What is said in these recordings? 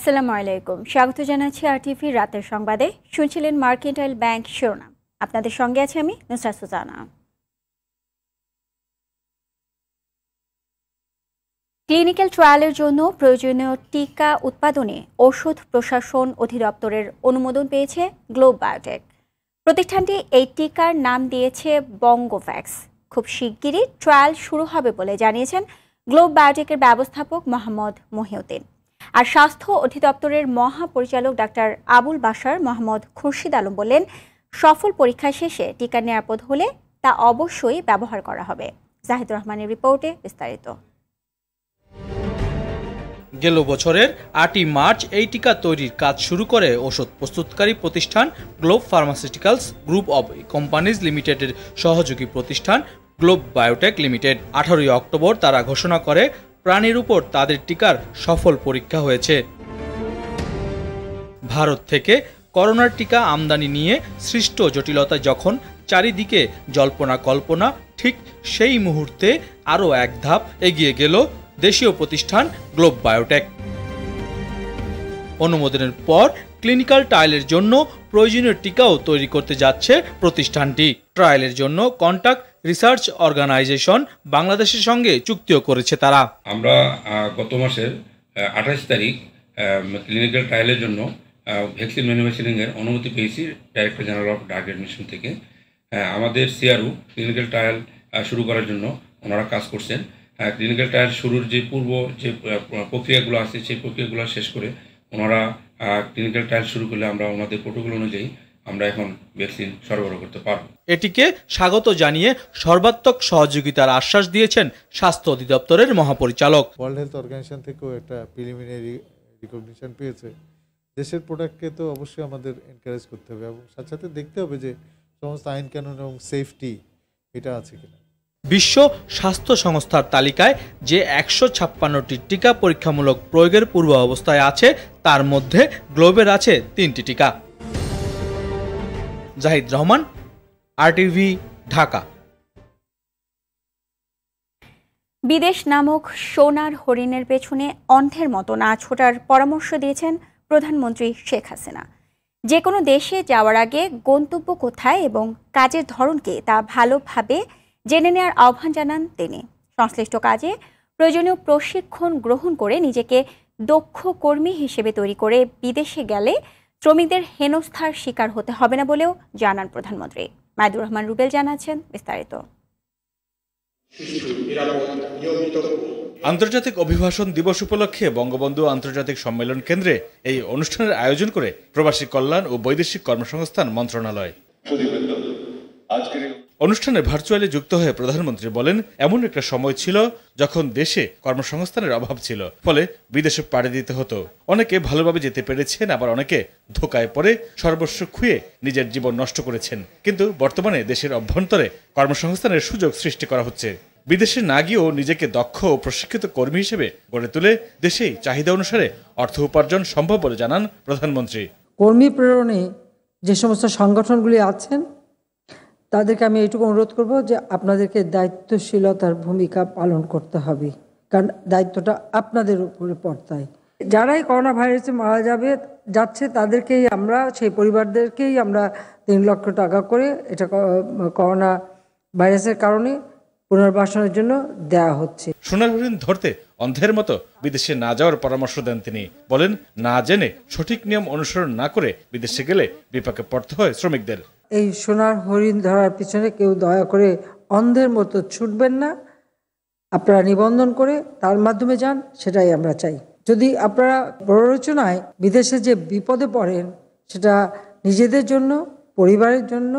আসসালামু আলাইকুম স্বাগত জানাচ্ছি আরটিভি রাতের সংবাদে শুনছিলেন মার্কেন্টাইল ব্যাংক শিরোনাম আপনাদের সঙ্গে আছি আমি নুসরাত সুজানা ক্লিনিক্যাল ট্রায়ালের জন্য প্রয়োজনীয় টিকা উৎপাদনে ওষুধ প্রশাসন অধিদপ্তরের অনুমোদন পেয়েছে গ্লোব বায়োটেক প্রতিষ্ঠানটি এই টিকার নাম দিয়েছে বঙ্গোভ্যাক্স খুব শিগগিরই ট্রায়াল শুরু হবে বলে জানিয়েছেন গ্লোব বায়োটেকের ব্যবস্থাপক মোহাম্মদ মহিউদ্দিন আর স্বাস্থ্য অধিদপ্তরের মহাপরিচালক ডাক্তার আবুল বাসার মোহাম্মদ খুরশিদ আলম বলেন সফল পরীক্ষা শেষে টিকা নিরাপদ হলে তা অবশ্যই ব্যবহার করা হবে জাহিদুর রহমানের রিপোর্টে বিস্তারিত গেল বছরের আটই মার্চ এই টিকা তৈরির কাজ শুরু করে ওষুধ প্রস্তুতকারী প্রতিষ্ঠান Globe pharmaceuticals group of companies লিমিটেডের সহযোগী প্রতিষ্ঠান গ্লোব বায়োটেক লিমিটেড আঠারোই অক্টোবর তারা ঘোষণা করে প্রাণীর উপর তাদের টিকার সফল পরীক্ষা হয়েছে ভারত থেকে করোনার টিকা আমদানি নিয়ে সৃষ্ট জটিলতা যখন চারিদিকে জল্পনা কল্পনা ঠিক সেই মুহূর্তে আরও এক ধাপ এগিয়ে গেল দেশীয় প্রতিষ্ঠান গ্লোব বায়োটেক অনুমোদনের পর ক্লিনিক্যাল ট্রায়ালের জন্য প্রয়োজনীয় টিকাও তৈরি করতে যাচ্ছে প্রতিষ্ঠানটি ট্রায়ালের জন্য কন্ট্যাক্ট রিসার্চ অর্গানাইজেশন বাংলাদেশের সঙ্গে চুক্তিও করেছে তারা আমরা গত মাসের আঠাশ তারিখ ক্লিনিক্যাল ট্রায়ালের জন্য ভ্যাকসিন ম্যানুফ্যাকচারিংয়ের অনুমতি পেয়েছি director general of drug admission থেকে আমাদের সিআরও ক্লিনিক্যাল ট্রায়াল শুরু করার জন্য ওনারা কাজ করছেন ক্লিনিক্যাল ট্রায়াল শুরুর যে পূর্ব যে প্রক্রিয়াগুলো আছে সেই প্রক্রিয়াগুলো শেষ করে ওনারা ক্লিনিক্যাল ট্রায়াল শুরু করলে আমরা ওনাদের প্রোটোকল অনুযায়ী আমরা এখন ভ্যাকসিন সরবরাহ করতে পারব এটিকে স্বাগত জানিয়ে সর্বাত্মক সহযোগিতার আশ্বাস দিয়েছেন স্বাস্থ্য অধিদপ্তরের মহাপরিচালক ওয়ার্ল্ড হেলথ অর্গানাইজেশন থেকেও একটা প্রিলিমিনারি রিকগনিশন পেয়েছে দেশের প্রোডাক্টকে তো অবশ্যই আমাদের এনকারেজ করতে হবে এবং সাথে সাথে দেখতে হবে যে সমস্ত আইন কানুন এবং সেফটি এটা আছে কিনা বিশ্ব স্বাস্থ্য সংস্থার তালিকায় যে একশো ছাপ্পান্নটি টিকা পরীক্ষামূলক প্রয়োগের পূর্ব অবস্থায় আছে তার মধ্যে গ্লোবের আছে তিনটি টিকা জাহিদ রহমান আরটিভি ঢাকা বিদেশ নামক সোনার হরিণের পেছনে অন্ধের মতো না ছোটার পরামর্শ দিয়েছেন প্রধানমন্ত্রী শেখ হাসিনা যে কোনো দেশে যাওয়ার আগে গন্তব্য কোথায় এবং কাজের ধরনকে তা ভালোভাবে জেনে নেওয়ার আহ্বান জানান তিনি সংশ্লিষ্ট কাজে প্রয়োজনীয় প্রশিক্ষণ গ্রহণ করে নিজেকে দক্ষ কর্মী হিসেবে তৈরি করে বিদেশে গেলে শ্রমিকদের হেনস্থার শিকার হতে হবে না বলেও জানান প্রধানমন্ত্রী মায়দুর রহমান রুবেল জানাচ্ছেন বিস্তারিত আন্তর্জাতিক অভিভাষণ দিবস উপলক্ষে বঙ্গবন্ধু আন্তর্জাতিক সম্মেলন কেন্দ্রে এই অনুষ্ঠানের আয়োজন করে প্রবাসী কল্যাণ ও বৈদেশিক কর্মসংস্থান মন্ত্রণালয় অনুষ্ঠানে ভার্চুয়ালি যুক্ত হয়ে প্রধানমন্ত্রী বলেন এমন একটা সময় ছিল যখন দেশে কর্মসংস্থানের অভাব ছিল ফলে বিদেশে পাড়ি দিতে হতো অনেকে ভালোভাবে যেতে পেরেছেন আবার অনেকে ধোকায় পড়ে সর্বস্ব খুঁয়ে নিজের জীবন নষ্ট করেছেন কিন্তু বর্তমানে দেশের অভ্যন্তরে কর্মসংস্থানের সুযোগ সৃষ্টি করা হচ্ছে বিদেশে না গিয়েও নিজেকে দক্ষ ও প্রশিক্ষিত কর্মী হিসেবে গড়ে তুলে দেশেই চাহিদা অনুসারে অর্থ উপার্জন সম্ভব বলে জানান প্রধানমন্ত্রী কর্মী প্রেরণে যে সমস্ত সংগঠনগুলি আছেন তাদেরকে আমি এইটুকু অনুরোধ করব যে আপনাদেরকে দায়িত্বশীলতার ভূমিকা পালন করতে হবে কারণ দায়িত্বটা আপনাদের উপরে পড়তায় যারাই করোনা ভাইরাসে মারা যাবে যাচ্ছে তাদেরকেই আমরা সেই পরিবারদেরকেই আমরা তিন লক্ষ টাকা করে এটা করোনা ভাইরাসের কারণে পুনর্বাসনের জন্য দেয়া হচ্ছে সোনার ঋণ ধরতে অন্ধের মতো বিদেশে না যাওয়ার পরামর্শ দেন তিনি বলেন না জেনে সঠিক নিয়ম অনুসরণ না করে বিদেশে গেলে বিপাকে পড়তে হয় শ্রমিকদের এই সোনার হরিণ ধরার পিছনে কেউ দয়া করে অন্ধের মতো ছুটবেন না আপনারা নিবন্ধন করে তার মাধ্যমে যান সেটাই আমরা চাই যদি আপনারা প্ররোচনায় বিদেশে যে বিপদে পড়েন সেটা নিজেদের জন্য পরিবারের জন্য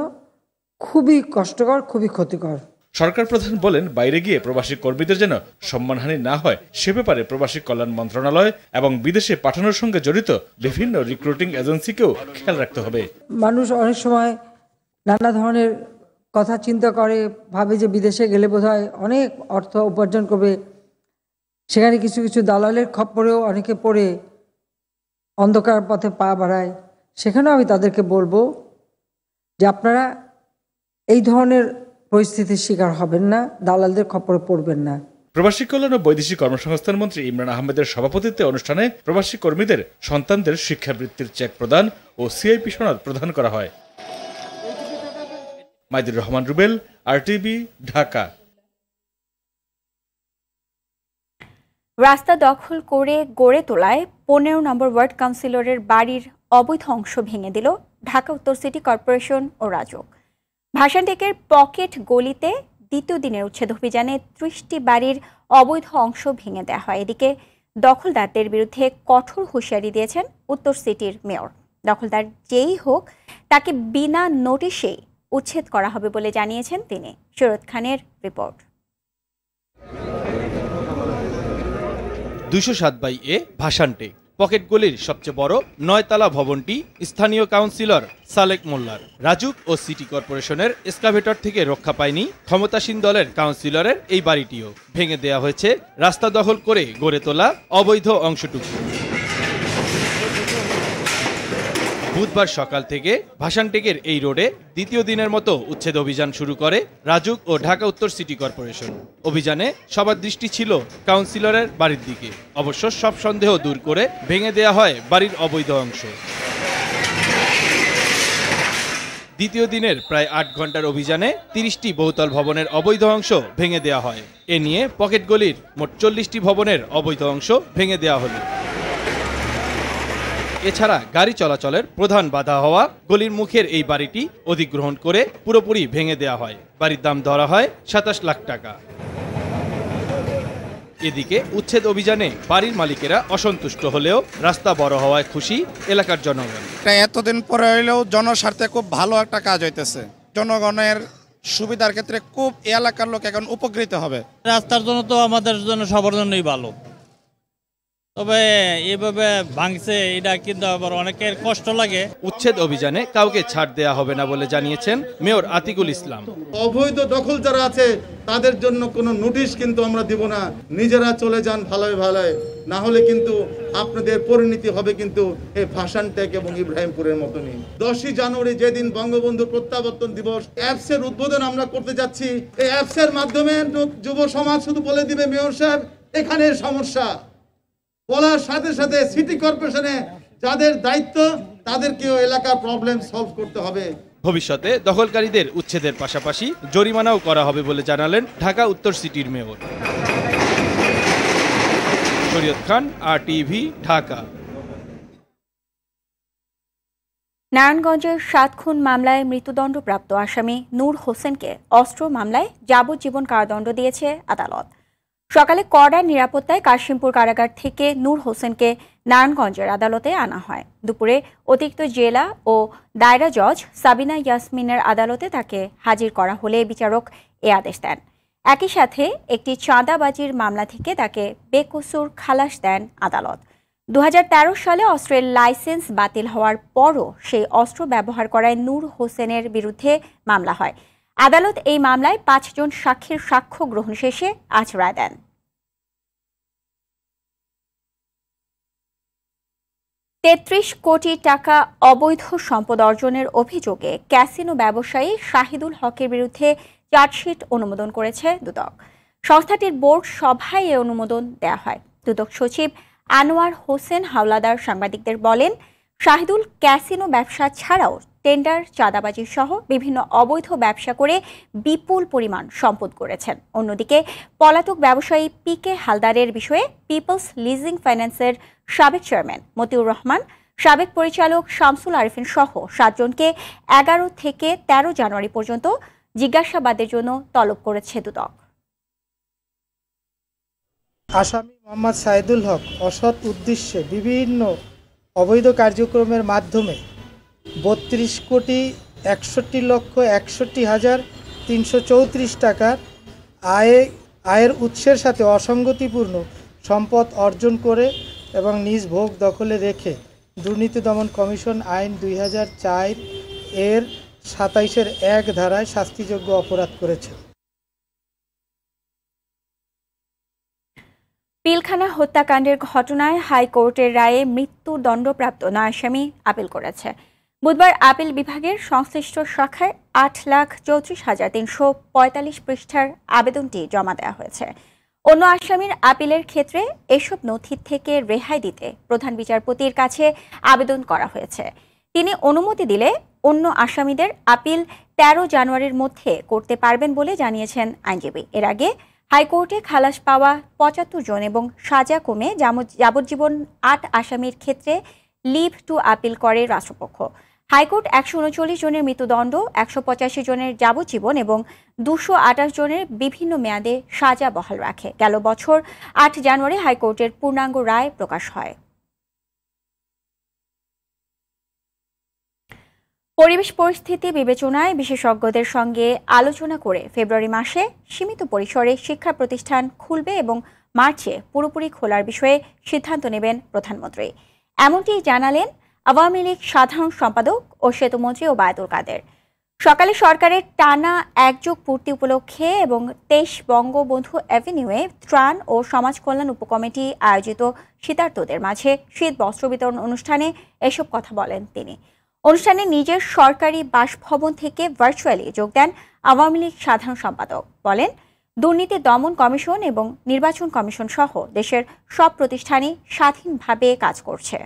খুবই কষ্টকর খুবই ক্ষতিকর সরকার প্রধান বলেন বাইরে গিয়ে প্রবাসী কর্মীদের যেন সম্মানহানি না হয় সে ব্যাপারে প্রবাসী কল্যাণ মন্ত্রণালয় এবং বিদেশে পাঠানোর সঙ্গে জড়িত বিভিন্ন রিক্রুটিং এজেন্সিকেও খেয়াল রাখতে হবে মানুষ অনেক সময় নানা ধরনের কথা চিন্তা করে ভাবে যে বিদেশে গেলে বোধহয় অনেক অর্থ উপার্জন করবে সেখানে কিছু কিছু দালালের খপ্পরেও অনেকে পড়ে অন্ধকার পথে পা বাড়ায় সেখানেও আমি তাদেরকে বলবো যে আপনারা এই ধরনের পরিস্থিতির শিকার হবেন না দালালদের খপ্পরে পড়বেন না প্রবাসী কল্যাণ ও বৈদেশিক কর্মসংস্থান মন্ত্রী ইমরান আহমেদের সভাপতিত্বে অনুষ্ঠানে প্রবাসী কর্মীদের সন্তানদের শিক্ষাবৃত্তির চেক প্রদান ও সিআইপি সনদ প্রদান করা হয় মাইদুর রহমান রুবেল আরটিভি ঢাকা রাস্তা দখল করে গড়ে তোলায় পনেরো নম্বর ওয়ার্ড কাউন্সিলরের বাড়ির অবৈধ অংশ ভেঙে দিল ঢাকা উত্তর সিটি কর্পোরেশন ও রাজক ভাষানটেকের পকেট গলিতে দ্বিতীয় দিনের উচ্ছেদ অভিযানে ত্রিশটি বাড়ির অবৈধ অংশ ভেঙে দেওয়া হয় এদিকে দখলদারদের বিরুদ্ধে কঠোর হুঁশিয়ারি দিয়েছেন উত্তর সিটির মেয়র দখলদার যেই হোক তাকে বিনা নোটিশেই উচ্ছেদ করা হবে বলে জানিয়েছেন তিনি শরদ খানের রিপোর্ট দুশো সাত বাই এ ভাষানটে পকেট গলির সবচেয়ে বড় নয়তলা ভবনটি স্থানীয় কাউন্সিলর সালেক মোল্লার রাজুক ও সিটি কর্পোরেশনের এসকাভেটর থেকে রক্ষা পায়নি ক্ষমতাসীন দলের কাউন্সিলরের এই বাড়িটিও ভেঙে দেয়া হয়েছে রাস্তা দখল করে গড়ে তোলা অবৈধ অংশটুকু বুধবার সকাল থেকে ভাসানটেকের এই রোডে দ্বিতীয় দিনের মতো উচ্ছেদ অভিযান শুরু করে রাজুক ও ঢাকা উত্তর সিটি কর্পোরেশন অভিযানে সবার দৃষ্টি ছিল কাউন্সিলরের বাড়ির দিকে অবশ্য সব সন্দেহ দূর করে ভেঙে দেয়া হয় বাড়ির অবৈধ অংশ দ্বিতীয় দিনের প্রায় আট ঘন্টার অভিযানে তিরিশটি বহুতল ভবনের অবৈধ অংশ ভেঙে দেয়া হয় এ নিয়ে পকেট গলির মোট চল্লিশটি ভবনের অবৈধ অংশ ভেঙে দেয়া হলো এছাড়া গাড়ি চলাচলের প্রধান বাধা হওয়া গলির মুখের এই বাড়িটি অধিগ্রহণ করে পুরোপুরি ভেঙে দেয়া হয় বাড়ির দাম ধরা হয় সাতাশ লাখ টাকা এদিকে উচ্ছেদ অভিযানে বাড়ির মালিকেরা অসন্তুষ্ট হলেও রাস্তা বড় হওয়ায় খুশি এলাকার জনগণ এতদিন পরে হইলেও জনস্বার্থে খুব ভালো একটা কাজ হইতেছে জনগণের সুবিধার ক্ষেত্রে খুব এলাকার লোক এখন উপকৃত হবে রাস্তার জন্য তো আমাদের জন্য সবার জন্যই ভালো তবে এভাবে ভাঙছে এটা কিন্তু আবার অনেকের কষ্ট লাগে উচ্ছেদ অভিযানে কাউকে ছাড় দেয়া হবে না বলে জানিয়েছেন মেয়র আতিকুল ইসলাম অবৈধ দখল যারা আছে তাদের জন্য কোনো নোটিশ কিন্তু আমরা দিব না নিজেরা চলে যান ভালোয় ভালোয় না হলে কিন্তু আপনাদের পরিণতি হবে কিন্তু এই ভাসান ট্যাগ এবং ইব্রাহিমপুরের মতনই দশই জানুয়ারি যেদিন বঙ্গবন্ধু প্রত্যাবর্তন দিবস অ্যাপসের উদ্বোধন আমরা করতে যাচ্ছি এই অ্যাপসের মাধ্যমে যুব সমাজ শুধু বলে দিবে মেয়র সাহেব এখানে সমস্যা বলার সাথে সাথে সিটি কর্পোরেশনে যাদের দায়িত্ব তাদেরকেও এলাকার প্রবলেম সলভ করতে হবে ভবিষ্যতে দখলকারীদের উচ্ছেদের পাশাপাশি জরিমানাও করা হবে বলে জানালেন ঢাকা উত্তর সিটির মেয়র শরীয়ত খান আর টিভি ঢাকা নারায়ণগঞ্জের সাত খুন মামলায় মৃত্যুদণ্ডপ্রাপ্ত আসামি নূর হোসেনকে অস্ত্র মামলায় যাবজ্জীবন কারাদণ্ড দিয়েছে আদালত সকালে কড়া নিরাপত্তায় কাশিমপুর কারাগার থেকে নূর হোসেনকে নারায়ণগঞ্জের আদালতে আনা হয় দুপুরে অতিরিক্ত জেলা ও দায়রা জজ সাবিনা ইয়াসমিনের আদালতে তাকে হাজির করা হলে বিচারক এ আদেশ দেন একই সাথে একটি চাঁদাবাজির মামলা থেকে তাকে বেকসুর খালাস দেন আদালত দু সালে অস্ত্রের লাইসেন্স বাতিল হওয়ার পরও সেই অস্ত্র ব্যবহার করায় নূর হোসেনের বিরুদ্ধে মামলা হয় আদালত এই মামলায় পাঁচজন সাক্ষীর সাক্ষ্য গ্রহণ শেষে আজ রায় দেন তেত্রিশ কোটি টাকা অবৈধ সম্পদ অর্জনের অভিযোগে ক্যাসিনো ব্যবসায়ী শাহিদুল হকের বিরুদ্ধে চার্জশিট অনুমোদন করেছে দুদক সংস্থাটির বোর্ড সভায় এ অনুমোদন দেয়া হয় দুদক সচিব আনোয়ার হোসেন হাওলাদার সাংবাদিকদের বলেন শাহিদুল ক্যাসিনো ব্যবসা ছাড়াও টেন্ডার চাঁদাবাজি সহ বিভিন্ন অবৈধ ব্যবসা করে বিপুল পরিমাণ সম্পদ করেছেন অন্যদিকে পলাতক ব্যবসায়ী পি কে হালদারের বিষয়ে পিপলস লিজিং ফাইন্যান্সের সাবেক চেয়ারম্যান মতিউর রহমান সাবেক পরিচালক শামসুল আরিফিন সহ সাতজনকে এগারো থেকে ১৩ জানুয়ারি পর্যন্ত জিজ্ঞাসাবাদের জন্য তলব করেছে দুদক আসামি মোহাম্মদ সাইদুল হক অসৎ উদ্দেশ্যে বিভিন্ন অবৈধ কার্যক্রমের মাধ্যমে বত্রিশ কোটি একষট্টি লক্ষ একষট্টি হাজার তিনশো চৌত্রিশ টাকার আয়ে আয়ের উৎসের সাথে অসঙ্গতিপূর্ণ সম্পদ অর্জন করে এবং নিজ ভোগ দখলে রেখে দুর্নীতি দমন কমিশন আইন দুই হাজার চার এর সাতাইশের এক ধারায় শাস্তিযোগ্য অপরাধ করেছে পিলখানা হত্যাকাণ্ডের ঘটনায় হাইকোর্টের রায়ে মৃত্যুদণ্ডপ্রাপ্ত নয় আসামি আপিল করেছে বুধবার আপিল বিভাগের সংশ্লিষ্ট শাখায় আট লাখ চৌত্রিশ হাজার তিনশো পঁয়তাল্লিশ পৃষ্ঠার আবেদনটি জমা দেওয়া হয়েছে অন্য আসামির আপিলের ক্ষেত্রে এসব নথি থেকে রেহাই দিতে প্রধান বিচারপতির কাছে আবেদন করা হয়েছে তিনি অনুমতি দিলে অন্য আসামিদের আপিল ১৩ জানুয়ারির মধ্যে করতে পারবেন বলে জানিয়েছেন আইনজীবী এর আগে হাইকোর্টে খালাস পাওয়া পঁচাত্তর জন এবং সাজা কমে যাবজ্জীবন আট আসামির ক্ষেত্রে লিভ টু আপিল করে রাষ্ট্রপক্ষ হাইকোর্ট একশো উনচল্লিশ জনের মৃত্যুদণ্ড একশো পঁচাশি জনের যাবজ্জীবন এবং দুশো আঠাশ জনের বিভিন্ন মেয়াদে সাজা বহাল রাখে গেল বছর আট জানুয়ারি হাইকোর্টের পূর্ণাঙ্গ রায় প্রকাশ হয় পরিবেশ পরিস্থিতি বিবেচনায় বিশেষজ্ঞদের সঙ্গে আলোচনা করে ফেব্রুয়ারি মাসে সীমিত পরিসরে শিক্ষা প্রতিষ্ঠান খুলবে এবং মার্চে পুরোপুরি খোলার বিষয়ে সিদ্ধান্ত নেবেন প্রধানমন্ত্রী এমনটি জানালেন আওয়ামী লীগ সাধারণ সম্পাদক ও সেতুমন্ত্রী ও বায়দুল কাদের সকালে সরকারের টানা একযোগ পূর্তি উপলক্ষে এবং তেইশ বঙ্গবন্ধু অ্যাভিনিউয়ে ত্রাণ ও সমাজ কল্যাণ উপকমিটি আয়োজিত শীতার্থদের মাঝে শীত বস্ত্র বিতরণ অনুষ্ঠানে এসব কথা বলেন তিনি অনুষ্ঠানে নিজের সরকারি বাসভবন থেকে ভার্চুয়ালি যোগ দেন আওয়ামী লীগ সাধারণ সম্পাদক বলেন দুর্নীতি দমন কমিশন এবং নির্বাচন কমিশন সহ দেশের সব প্রতিষ্ঠানই স্বাধীনভাবে কাজ করছে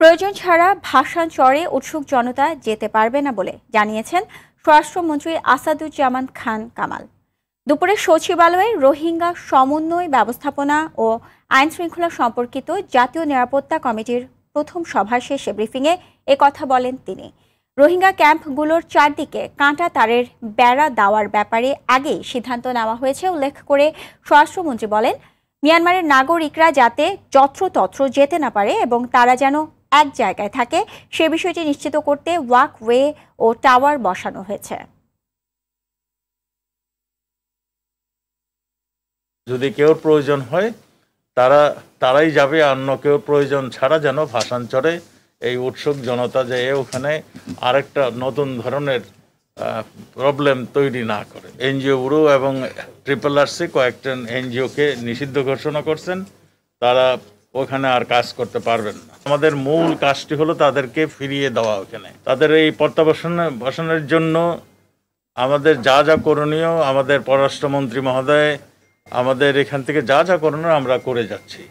প্রয়োজন ছাড়া ভাষাঞ্চরে উৎসুক জনতা যেতে পারবে না বলে জানিয়েছেন স্বরাষ্ট্রমন্ত্রী আসাদুজ্জামান খান কামাল দুপুরে সচিবালয়ে রোহিঙ্গা সমন্বয় ব্যবস্থাপনা ও আইন শৃঙ্খলা সম্পর্কিত জাতীয় নিরাপত্তা কমিটির প্রথম সভা শেষে ব্রিফিংয়ে এ কথা বলেন তিনি রোহিঙ্গা ক্যাম্পগুলোর চারদিকে কাঁটা তারের বেড়া দেওয়ার ব্যাপারে আগেই সিদ্ধান্ত নেওয়া হয়েছে উল্লেখ করে স্বরাষ্ট্রমন্ত্রী বলেন মিয়ানমারের নাগরিকরা যাতে যত্রতত্র যেতে না পারে এবং তারা যেন এক জায়গায় থাকে সে বিষয়টি নিশ্চিত করতে ওয়াকওয়ে ও টাওয়ার বসানো হয়েছে যদি কেউ প্রয়োজন হয় তারা তারাই যাবে অন্য কেউ প্রয়োজন ছাড়া যেন ভাষাঞ্চরে এই উৎসুক জনতা যে ওখানে আরেকটা নতুন ধরনের প্রবলেম তৈরি না করে এনজিওগুলো এবং ট্রিপল আরসি কয়েকজন এনজিওকে নিষিদ্ধ ঘোষণা করছেন তারা ওখানে আর কাজ করতে পারবেন না আমাদের মূল কাজটি হলো তাদেরকে ফিরিয়ে দেওয়া ওখানে তাদের এই বসানোর জন্য আমাদের যা যা করণীয় আমাদের পররাষ্ট্রমন্ত্রী মহোদয় আমাদের এখান থেকে যা যা করণীয় আমরা করে যাচ্ছি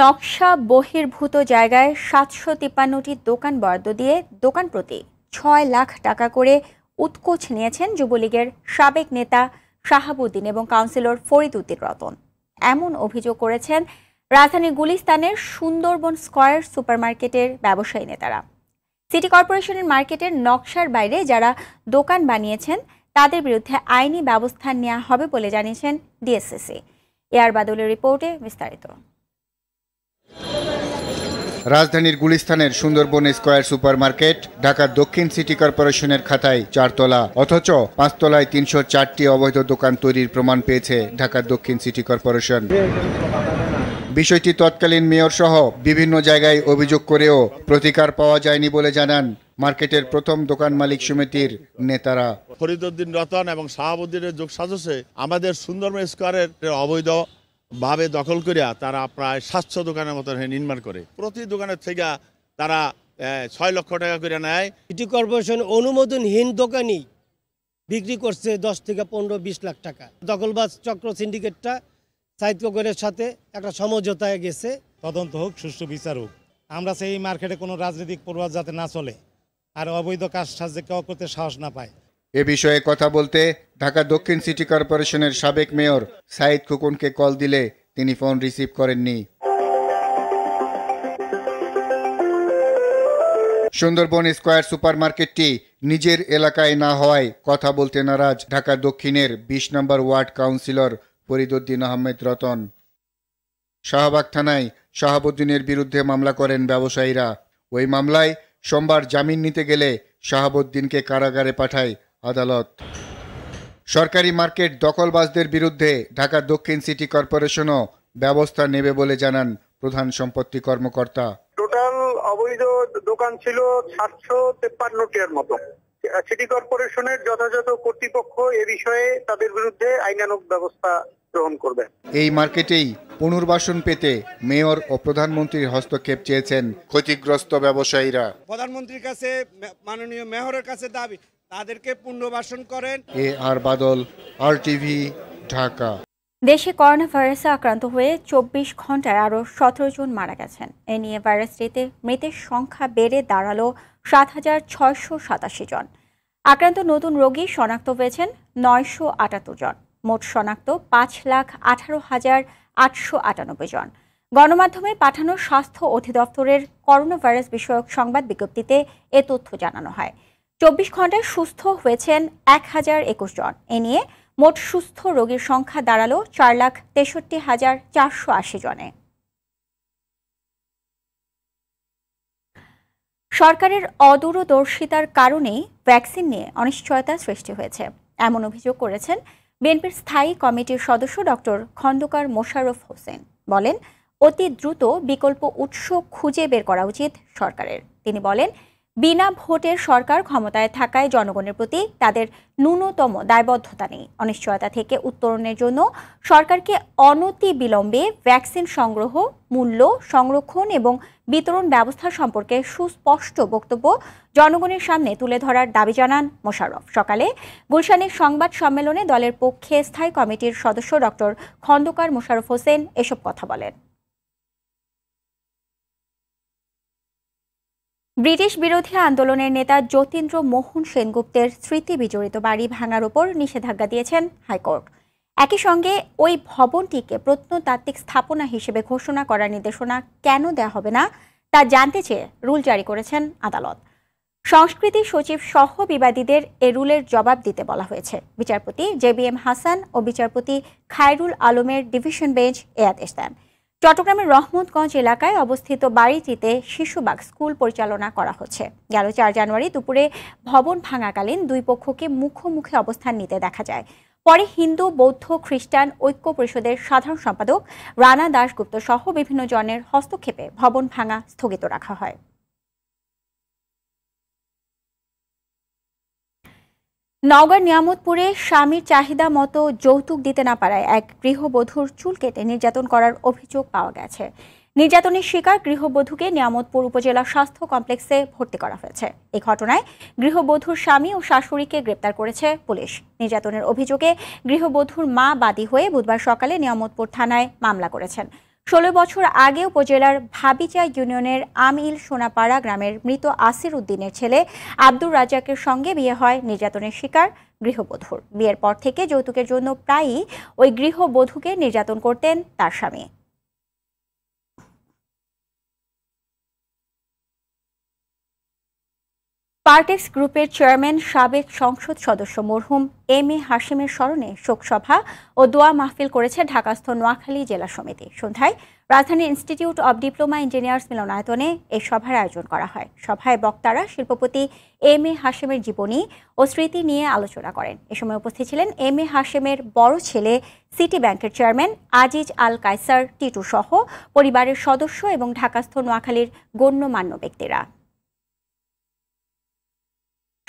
নকশা বহির্ভূত জায়গায় সাতশো তিপ্পান্নটি দোকান বরাদ্দ দিয়ে দোকান প্রতি ছয় লাখ টাকা করে উৎকোচ নিয়েছেন যুবলীগের সাবেক নেতা শাহাবুদ্দিন এবং কাউন্সিলর ফরিদ উদ্দিন রতন এমন অভিযোগ করেছেন রাজধানীর গুলিস্তানের সুন্দরবন স্কয়ার সুপারমার্কেটের ব্যবসায়ী নেতারা সিটি কর্পোরেশনের মার্কেটের নকশার বাইরে যারা দোকান বানিয়েছেন তাদের বিরুদ্ধে আইনি ব্যবস্থা নেওয়া হবে বলে জানিয়েছেন ডিএসএসি এয়ার বাদলের রিপোর্টে বিস্তারিত রাজধানীর গুলিস্তানের সুন্দরবন স্কোয়ার সুপার মার্কেট ঢাকার দক্ষিণ সিটি কর্পোরেশনের খাতায় চারতলা অথচ পাঁচতলায় তিনশো চারটি অবৈধ দোকান তৈরির প্রমাণ পেয়েছে ঢাকার দক্ষিণ সিটি কর্পোরেশন বিষয়টি তৎকালীন মেয়র সহ বিভিন্ন জায়গায় অভিযোগ করেও প্রতিকার পাওয়া যায়নি বলে জানান মার্কেটের প্রথম দোকান মালিক সমিতির নেতারা উদ্দিন রতন এবং শাহাবুদ্দিনের যোগ সাজসে আমাদের সুন্দরবন স্কোয়ারের অবৈধ ভাবে দখল করিয়া তারা প্রায় সাতশো দোকানের মতো নির্মাণ করে প্রতি দোকানের থেকে তারা ছয় লক্ষ টাকা করে নেয় সিটি কর্পোরেশন অনুমোদনহীন দোকানই বিক্রি করছে দশ থেকে পনেরো বিশ লাখ টাকা দখলবাজ চক্র সিন্ডিকেটটা সাহিত্যগরের সাথে একটা সমঝোতায় গেছে তদন্ত হোক সুষ্ঠু বিচার হোক আমরা সেই মার্কেটে কোনো রাজনৈতিক প্রভাব যাতে না চলে আর অবৈধ কাজ সাহায্যে কেউ করতে সাহস না পায় এ বিষয়ে কথা বলতে ঢাকা দক্ষিণ সিটি কর্পোরেশনের সাবেক মেয়র সাইদ খুকুনকে কল দিলে তিনি ফোন রিসিভ করেননি সুন্দরবন স্কোয়ার মার্কেটটি নিজের এলাকায় না হওয়ায় কথা বলতে নারাজ ঢাকা দক্ষিণের বিশ নম্বর ওয়ার্ড কাউন্সিলর ফরিদুদ্দিন আহমেদ রতন শাহবাগ থানায় শাহাবুদ্দিনের বিরুদ্ধে মামলা করেন ব্যবসায়ীরা ওই মামলায় সোমবার জামিন নিতে গেলে শাহাবুদ্দিনকে কারাগারে পাঠায় আদালত সরকারি মার্কেট দখলবাজদের বিরুদ্ধে ঢাকার দক্ষিণ সিটি কর্পোরেশনও ব্যবস্থা নেবে বলে জানান প্রধান সম্পত্তি কর্মকর্তা টোটাল অবৈধ দোকান ছিল সাতশো তেপ্পান্নটির মতো সিটি কর্পোরেশনের যথাযথ কর্তৃপক্ষ এ বিষয়ে তাদের বিরুদ্ধে আইনানুক ব্যবস্থা গ্রহণ করবে এই মার্কেটেই পুনর্বাসন পেতে মেয়র ও প্রধানমন্ত্রীর হস্তক্ষেপ চেয়েছেন ক্ষতিগ্রস্ত ব্যবসায়ীরা প্রধানমন্ত্রীর কাছে মাননীয় মেয়রের কাছে দাবি তাদেরকে পুনর্বাসন করেন এ আর বাদল আর টিভি ঢাকা দেশে করোনা ভাইরাসে আক্রান্ত হয়ে চব্বিশ ঘন্টায় আরও সতেরো জন মারা গেছেন এ নিয়ে ভাইরাসটিতে মৃতের সংখ্যা বেড়ে দাঁড়ালো সাত হাজার ছয়শো সাতাশি জন আক্রান্ত নতুন রোগী শনাক্ত হয়েছেন নয়শো আটাত্তর জন মোট শনাক্ত পাঁচ লাখ আঠারো হাজার আটশো আটানব্বই জন গণমাধ্যমে পাঠানো স্বাস্থ্য অধিদপ্তরের করোনা ভাইরাস বিষয়ক সংবাদ বিজ্ঞপ্তিতে এ তথ্য জানানো হয় চব্বিশ ঘন্টায় সুস্থ হয়েছেন এক হাজার একুশ জন এ নিয়ে মোট সুস্থ রোগীর সংখ্যা দাঁড়ালো চার লাখ তেষট্টি হাজার চারশো আশি জনে সরকারের অদূরদর্শিতার কারণেই ভ্যাকসিন নিয়ে অনিশ্চয়তা সৃষ্টি হয়েছে এমন অভিযোগ করেছেন বিএনপির স্থায়ী কমিটির সদস্য ডক্টর খন্দকার মোশাররফ হোসেন বলেন অতি দ্রুত বিকল্প উৎস খুঁজে বের করা উচিত সরকারের তিনি বলেন বিনা ভোটের সরকার ক্ষমতায় থাকায় জনগণের প্রতি তাদের ন্যূনতম দায়বদ্ধতা নেই অনিশ্চয়তা থেকে উত্তরণের জন্য সরকারকে অনতি বিলম্বে ভ্যাকসিন সংগ্রহ মূল্য সংরক্ষণ এবং বিতরণ ব্যবস্থা সম্পর্কে সুস্পষ্ট বক্তব্য জনগণের সামনে তুলে ধরার দাবি জানান মোশাররফ সকালে গুলশানের সংবাদ সম্মেলনে দলের পক্ষে স্থায়ী কমিটির সদস্য ডক্টর খন্দকার মোশাররফ হোসেন এসব কথা বলেন ব্রিটিশ বিরোধী আন্দোলনের নেতা যতীন্দ্র মোহন সেনগুপ্তের স্মৃতি বিজড়িত বাড়ি ভাঙার ওপর নিষেধাজ্ঞা দিয়েছেন হাইকোর্ট একই সঙ্গে ওই ভবনটিকে প্রত্নতাত্ত্বিক স্থাপনা হিসেবে ঘোষণা করার নির্দেশনা কেন দেয়া হবে না তা জানতে চেয়ে রুল জারি করেছেন আদালত সংস্কৃতি সচিব সহ বিবাদীদের এ রুলের জবাব দিতে বলা হয়েছে বিচারপতি জে বি এম হাসান ও বিচারপতি খায়রুল আলমের ডিভিশন বেঞ্চ এ আদেশ দেন চট্টগ্রামের রহমতগঞ্জ এলাকায় অবস্থিত বাড়িটিতে শিশুবাগ স্কুল পরিচালনা করা হচ্ছে গেল চার জানুয়ারি দুপুরে ভবন ভাঙাকালীন দুই পক্ষকে মুখোমুখি অবস্থান নিতে দেখা যায় পরে হিন্দু বৌদ্ধ খ্রিস্টান ঐক্য পরিষদের সাধারণ সম্পাদক রানা দাশগুপ্ত সহ বিভিন্ন জনের হস্তক্ষেপে ভবন ভাঙা স্থগিত রাখা হয় নগর নিয়ামতপুরে স্বামীর চাহিদা মতো যৌতুক দিতে না পারায় এক গৃহবধূর চুল কেটে নির্যাতন করার অভিযোগ পাওয়া গেছে নির্যাতনের শিকার গৃহবধূকে নিয়ামতপুর উপজেলা স্বাস্থ্য কমপ্লেক্সে ভর্তি করা হয়েছে এই ঘটনায় গৃহবধূর স্বামী ও শাশুড়িকে গ্রেপ্তার করেছে পুলিশ নির্যাতনের অভিযোগে গৃহবধূর মা বাদী হয়ে বুধবার সকালে নিয়ামতপুর থানায় মামলা করেছেন ষোলো বছর আগে উপজেলার ভাবিচা ইউনিয়নের আমিল সোনাপাড়া গ্রামের মৃত আসির উদ্দিনের ছেলে আব্দুর রাজাকের সঙ্গে বিয়ে হয় নির্যাতনের শিকার গৃহবধূর বিয়ের পর থেকে যৌতুকের জন্য প্রায়ই ওই গৃহবধূকে নির্যাতন করতেন তার স্বামী পার্টেক্স গ্রুপের চেয়ারম্যান সাবেক সংসদ সদস্য মরহুম এম এ হাসিমের স্মরণে শোকসভা ও দোয়া মাহফিল করেছে ঢাকাস্থ নোয়াখালী জেলা সমিতি সন্ধ্যায় রাজধানী ইনস্টিটিউট অব ডিপ্লোমা ইঞ্জিনিয়ার্স মিলনায়তনে এই সভার আয়োজন করা হয় সভায় বক্তারা শিল্পপতি এম এ হাসিমের জীবনী ও স্মৃতি নিয়ে আলোচনা করেন এ সময় উপস্থিত ছিলেন এম এ হাসিমের বড় ছেলে সিটি ব্যাংকের চেয়ারম্যান আজিজ আল কায়সার টিটু সহ পরিবারের সদস্য এবং ঢাকাস্থ নোয়াখালীর গণ্যমান্য ব্যক্তিরা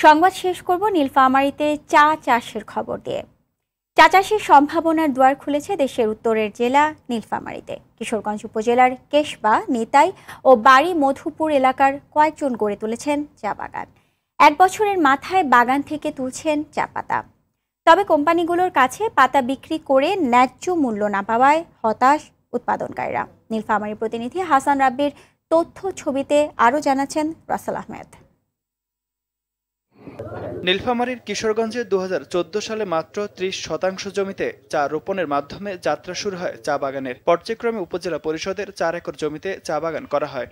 সংবাদ শেষ করব নীলফামারীতে চা চাষের খবর দিয়ে চা চাষের সম্ভাবনার দুয়ার খুলেছে দেশের উত্তরের জেলা নীলফামারীতে কিশোরগঞ্জ উপজেলার কেশবা নিতাই ও বাড়ি মধুপুর এলাকার কয়েকজন গড়ে তুলেছেন চা বাগান এক বছরের মাথায় বাগান থেকে তুলছেন চা পাতা তবে কোম্পানিগুলোর কাছে পাতা বিক্রি করে ন্যায্য মূল্য না পাওয়ায় হতাশ উৎপাদনকারীরা নীলফামারি প্রতিনিধি হাসান রাব্বির তথ্য ছবিতে আরও জানাচ্ছেন রাসেল আহমেদ নীলফামারীর কিশোরগঞ্জে দু সালে মাত্র ত্রিশ শতাংশ জমিতে চা রোপণের মাধ্যমে যাত্রা শুরু হয় চা বাগানের পর্যায়ক্রমে উপজেলা পরিষদের চার একর জমিতে চা বাগান করা হয়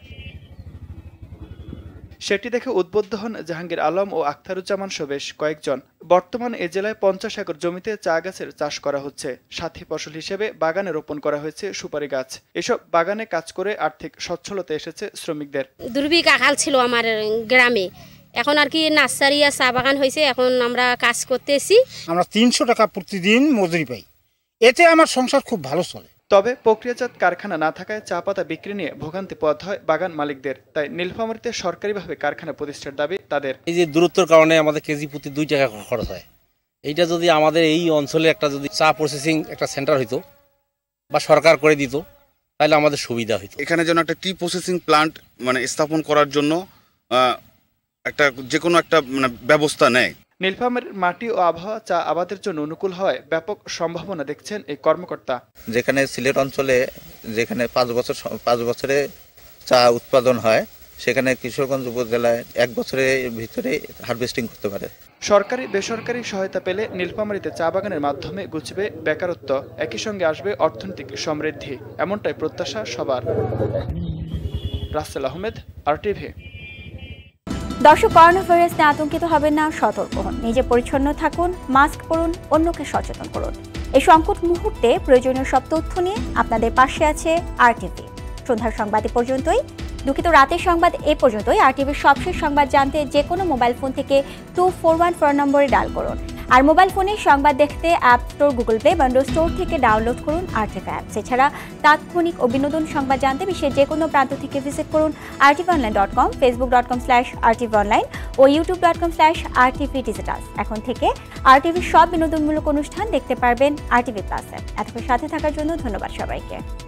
সেটি দেখে উদ্বুদ্ধ হন জাহাঙ্গীর আলম ও আখতারুজ্জামান সবেশ কয়েকজন বর্তমান এ জেলায় পঞ্চাশ একর জমিতে চা গাছের চাষ করা হচ্ছে সাথী ফসল হিসেবে বাগানে রোপণ করা হয়েছে সুপারি গাছ এসব বাগানে কাজ করে আর্থিক সচ্ছলতা এসেছে শ্রমিকদের দুর্ভিক আকাল ছিল আমার গ্রামে এখন আর কি নার্সারি আর চা বাগান হয়েছে এখন আমরা কাজ করতেছি আমরা তিনশো টাকা প্রতিদিন মজুরি পাই এতে আমার সংসার খুব ভালো চলে তবে প্রক্রিয়াজাত কারখানা না থাকায় চা পাতা বিক্রি নিয়ে ভোগান্তি পথ হয় বাগান মালিকদের তাই নীলফামারিতে সরকারিভাবে কারখানা প্রতিষ্ঠার দাবি তাদের এই যে দূরত্বর কারণে আমাদের কেজি প্রতি দুই টাকা খরচ হয় এইটা যদি আমাদের এই অঞ্চলে একটা যদি চা প্রসেসিং একটা সেন্টার হইতো বা সরকার করে দিত তাহলে আমাদের সুবিধা হইতো এখানে যেন একটা টি প্রসেসিং প্লান্ট মানে স্থাপন করার জন্য একটা যে কোনো একটা মানে ব্যবস্থা নেয় নীলফামারির মাটি ও আবহাওয়া চা আবাদের জন্য অনুকূল হয় ব্যাপক সম্ভাবনা দেখছেন এই কর্মকর্তা যেখানে সিলেট অঞ্চলে যেখানে পাঁচ বছর পাঁচ বছরে চা উৎপাদন হয় সেখানে কিশোরগঞ্জ উপজেলায় এক বছরের ভিতরে হারভেস্টিং করতে পারে সরকারি বেসরকারি সহায়তা পেলে নীলফামারীতে চা বাগানের মাধ্যমে গুছবে বেকারত্ব একই সঙ্গে আসবে অর্থনৈতিক সমৃদ্ধি এমনটাই প্রত্যাশা সবার রাসেল আহমেদ আর টিভি দর্শক করোনা ভাইরাস নিয়ে আতঙ্কিত হবেন না সতর্ক হন নিজে পরিচ্ছন্ন থাকুন মাস্ক পরুন অন্যকে সচেতন করুন এই সংকট মুহূর্তে প্রয়োজনীয় সব তথ্য নিয়ে আপনাদের পাশে আছে আর টিভি সন্ধ্যার এ পর্যন্তই দুঃখিত রাতের সংবাদ এ পর্যন্তই আর টিভির সবশেষ সংবাদ জানতে যে কোনো মোবাইল ফোন থেকে টু ফোর ওয়ান ফোর নম্বরে ডাল করুন আর মোবাইল ফোনে সংবাদ দেখতে অ্যাপ স্টোর গুগল প্লে বা স্টোর থেকে ডাউনলোড করুন আর্টিকা অ্যাপস এছাড়া তাৎক্ষণিক ও বিনোদন সংবাদ জানতে বিশ্বের যে কোনো প্রান্ত থেকে ভিজিট করুন RTV online dot com Facebook dot com slash RTV online ও YouTube dot com slash RTV digital এখন থেকে আরটিভির সব বিনোদনমূলক অনুষ্ঠান দেখতে পারবেন আরটিভি প্লাসে এতক্ষণ সাথে থাকার জন্য ধন্যবাদ সবাইকে